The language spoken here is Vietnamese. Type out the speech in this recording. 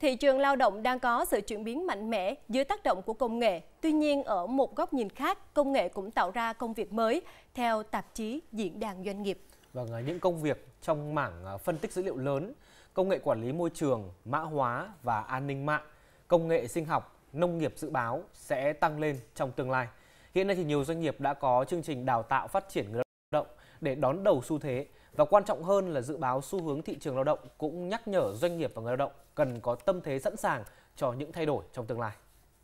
Thị trường lao động đang có sự chuyển biến mạnh mẽ dưới tác động của công nghệ. Tuy nhiên, ở một góc nhìn khác, công nghệ cũng tạo ra công việc mới, theo tạp chí Diễn đàn Doanh nghiệp. Vâng, à, những công việc trong mảng à, phân tích dữ liệu lớn, công nghệ quản lý môi trường, mã hóa và an ninh mạng, công nghệ sinh học, nông nghiệp dự báo sẽ tăng lên trong tương lai. Hiện nay thì nhiều doanh nghiệp đã có chương trình đào tạo phát triển người lao động để đón đầu xu thế và quan trọng hơn là dự báo xu hướng thị trường lao động cũng nhắc nhở doanh nghiệp và người lao động cần có tâm thế sẵn sàng cho những thay đổi trong tương lai.